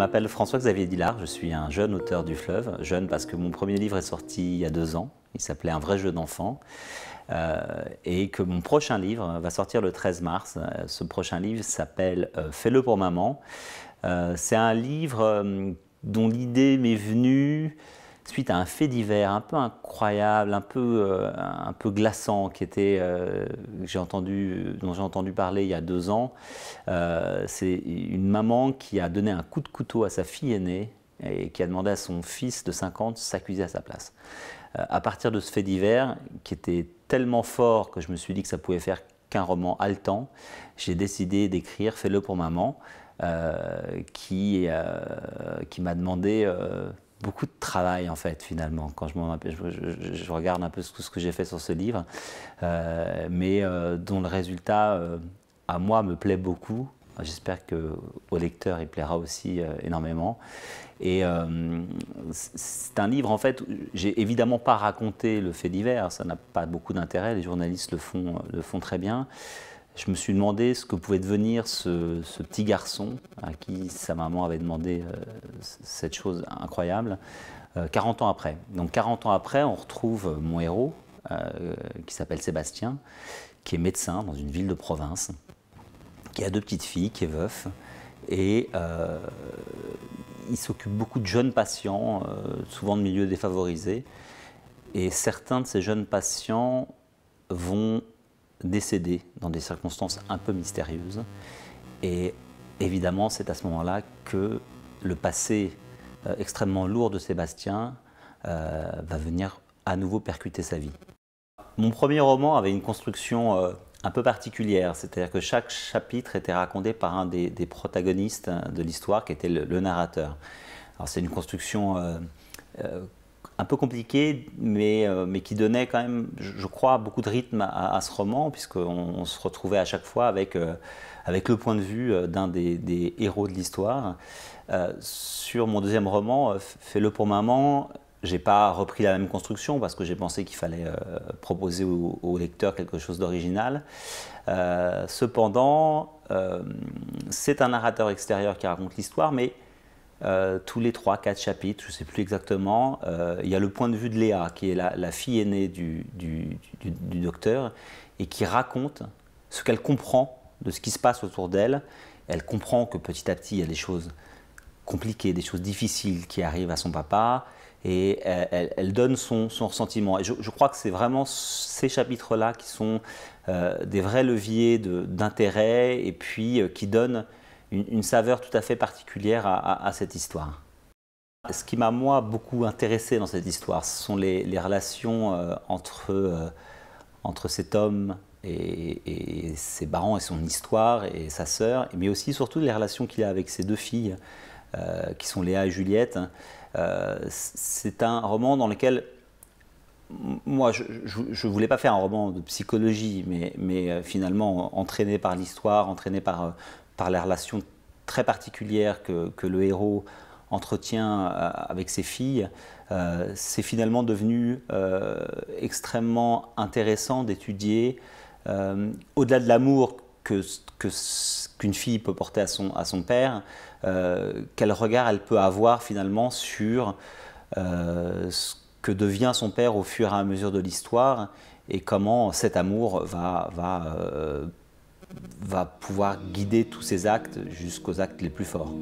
m'appelle François-Xavier Dillard, je suis un jeune auteur du fleuve. Jeune parce que mon premier livre est sorti il y a deux ans, il s'appelait Un vrai jeu d'enfant. Euh, et que mon prochain livre va sortir le 13 mars. Euh, ce prochain livre s'appelle euh, Fais-le pour maman. C'est un livre dont l'idée m'est venue suite à un fait divers un peu incroyable, un peu, euh, un peu glaçant, qui était, euh, j'ai entendu, dont j'ai entendu parler il y a deux ans. Euh, c'est une maman qui a donné un coup de couteau à sa fille aînée et qui a demandé à son fils de 50 s'accuser à sa place. à partir de ce fait divers, qui était tellement fort que je me suis dit que ça pouvait faire qu'un roman haletant, j'ai décidé d'écrire Fais-le pour maman, qui, qui m'a demandé beaucoup de travail en fait finalement quand je, je regarde un peu tout ce que j'ai fait sur ce livre, euh, mais euh, dont le résultat euh, à moi me plaît beaucoup. J'espère que au lecteur il plaira aussi énormément. Et c'est un livre en fait, j'ai évidemment pas raconté le fait divers, ça n'a pas beaucoup d'intérêt. Les journalistes le font, le font très bien je me suis demandé ce que pouvait devenir ce, petit garçon à qui sa maman avait demandé euh, cette chose incroyable, 40 euh, ans après. Donc 40 ans après, on retrouve mon héros, euh, qui s'appelle Sébastien, qui est médecin dans une ville de province, qui a deux petites filles, qui est veuf, et il s'occupe beaucoup de jeunes patients, souvent de milieux défavorisés, et certains de ces jeunes patients vont décédé dans des circonstances un peu mystérieuses. Et évidemment, c'est à ce moment-là que le passé euh, extrêmement lourd de Sébastien euh, va venir à nouveau percuter sa vie. Mon premier roman avait une construction euh, un peu particulière, c'est-à-dire que chaque chapitre était raconté par un des, protagonistes hein, de l'histoire qui était le, le narrateur. Alors c'est une construction un peu compliqué, mais, euh, mais qui donnait quand même, je, crois, beaucoup de rythme à, ce roman, puisqu'on on se retrouvait à chaque fois avec, euh, avec le point de vue euh, d'un des, héros de l'histoire. sur mon deuxième roman, Fais-le pour maman, j'ai pas repris la même construction parce que j'ai pensé qu'il fallait proposer au, au, lecteur quelque chose d'original. cependant, c'est un narrateur extérieur qui raconte l'histoire, mais euh, tous les trois, quatre chapitres, je ne sais plus exactement, euh, il y a le point de vue de Léa, qui est la, fille aînée du, docteur, et qui raconte ce qu'elle comprend de ce qui se passe autour d'elle. Elle comprend que petit à petit, il y a des choses compliquées, des choses difficiles qui arrivent à son papa, et elle, donne son, ressentiment. je, crois que c'est vraiment ces chapitres-là qui sont euh, des vrais leviers d'intérêt, et puis qui donnent une, saveur tout à fait particulière à, cette histoire. Ce qui m'a, moi, beaucoup intéressé dans cette histoire, ce sont les, relations euh, entre, euh, entre cet homme et, ses parents et son histoire et sa sœur, mais aussi, surtout, les relations qu'il a avec ses deux filles, euh, qui sont Léa et Juliette. c'est un roman dans lequel, moi, je ne voulais pas faire un roman de psychologie, mais finalement, entraîné par l'histoire, entraîné par par la relation très particulière que, le héros entretient euh, avec ses filles, euh, c'est finalement devenu euh, extrêmement intéressant d'étudier, au-delà de l'amour que, qu'une fille peut porter à son, à son père, quel regard elle peut avoir finalement sur ce que devient son père au fur et à mesure de l'histoire et comment cet amour va, va va pouvoir guider tous ses actes jusqu'aux actes les plus forts.